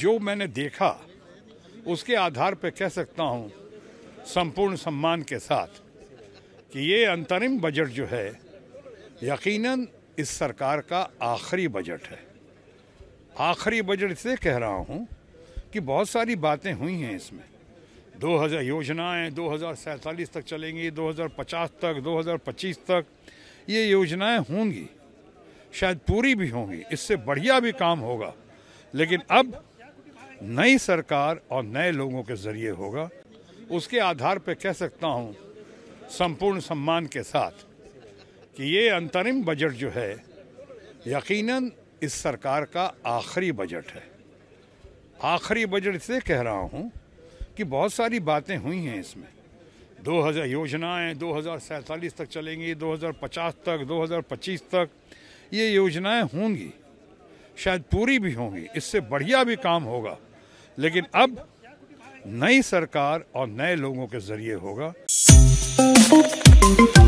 जो मैंने देखा उसके आधार पर कह सकता हूँ संपूर्ण सम्मान के साथ कि ये अंतरिम बजट जो है यकीनन इस सरकार का आखिरी बजट है आखिरी बजट इसलिए कह रहा हूँ कि बहुत सारी बातें हुई हैं इसमें 2000 योजनाएं दो तक चलेंगी 2050 तक 2025 तक ये योजनाएं होंगी शायद पूरी भी होंगी इससे बढ़िया भी काम होगा लेकिन अब नई सरकार और नए लोगों के जरिए होगा उसके आधार पर कह सकता हूँ संपूर्ण सम्मान के साथ कि ये अंतरिम बजट जो है यकीनन इस सरकार का आखिरी बजट है आखिरी बजट से कह रहा हूँ कि बहुत सारी बातें हुई हैं इसमें 2000 योजनाएं दो तक चलेंगी 2050 तक 2025 तक ये योजनाएं होंगी शायद पूरी भी होंगी इससे बढ़िया भी काम होगा लेकिन अब नई सरकार और नए लोगों के जरिए होगा